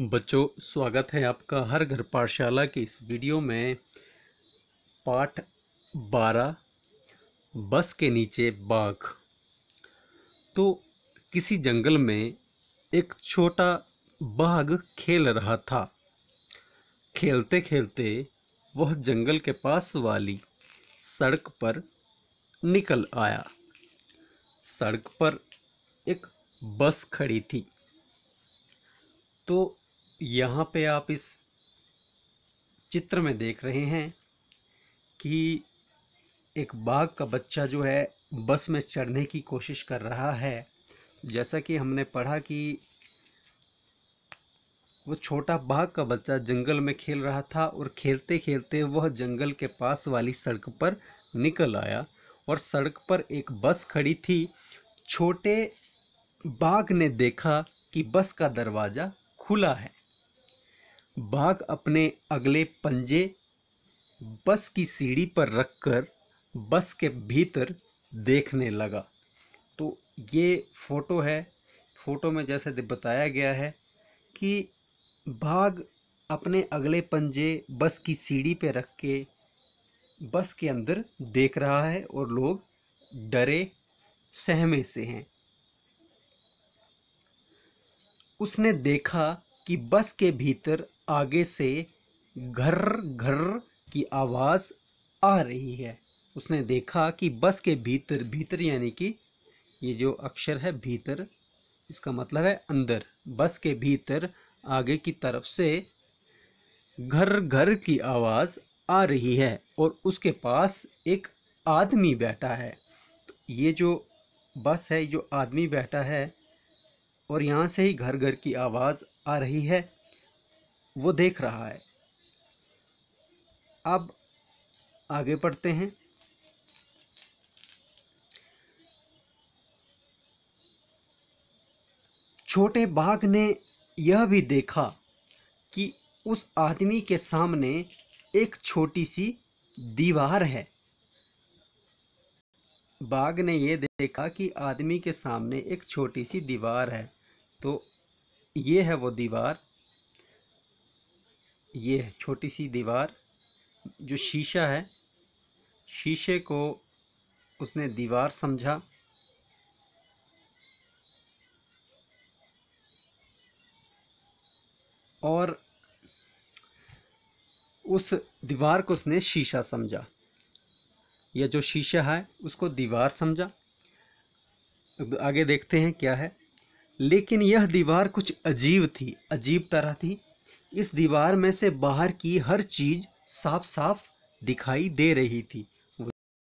बच्चों स्वागत है आपका हर घर पाठशाला के इस वीडियो में पाठ 12 बस के नीचे बाघ तो किसी जंगल में एक छोटा बाघ खेल रहा था खेलते खेलते वह जंगल के पास वाली सड़क पर निकल आया सड़क पर एक बस खड़ी थी तो यहाँ पे आप इस चित्र में देख रहे हैं कि एक बाघ का बच्चा जो है बस में चढ़ने की कोशिश कर रहा है जैसा कि हमने पढ़ा कि वो छोटा बाघ का बच्चा जंगल में खेल रहा था और खेलते खेलते वह जंगल के पास वाली सड़क पर निकल आया और सड़क पर एक बस खड़ी थी छोटे बाघ ने देखा कि बस का दरवाज़ा खुला है बाघ अपने अगले पंजे बस की सीढ़ी पर रखकर बस के भीतर देखने लगा तो ये फ़ोटो है फ़ोटो में जैसे बताया गया है कि बाघ अपने अगले पंजे बस की सीढ़ी पर रख के बस के अंदर देख रहा है और लोग डरे सहमे से हैं उसने देखा कि बस के भीतर आगे से घर घर की आवाज़ आ रही है उसने देखा कि बस के भीतर भीतर यानी कि ये जो अक्षर है भीतर इसका मतलब है अंदर बस के भीतर आगे की तरफ से घर घर की आवाज़ आ रही है और उसके पास एक आदमी बैठा है तो ये जो बस है जो आदमी बैठा है और यहाँ से ही घर घर की आवाज़ आ रही है वो देख रहा है अब आगे पढ़ते हैं छोटे बाघ ने यह भी देखा कि उस आदमी के सामने एक छोटी सी दीवार है बाघ ने यह देखा कि आदमी के सामने एक छोटी सी दीवार है तो ये है वो दीवार ये है छोटी सी दीवार जो शीशा है शीशे को उसने दीवार समझा और उस दीवार को उसने शीशा समझा या जो शीशा है उसको दीवार समझा आगे देखते हैं क्या है लेकिन यह दीवार कुछ अजीब थी अजीब तरह थी इस दीवार में से बाहर की हर चीज साफ साफ दिखाई दे रही थी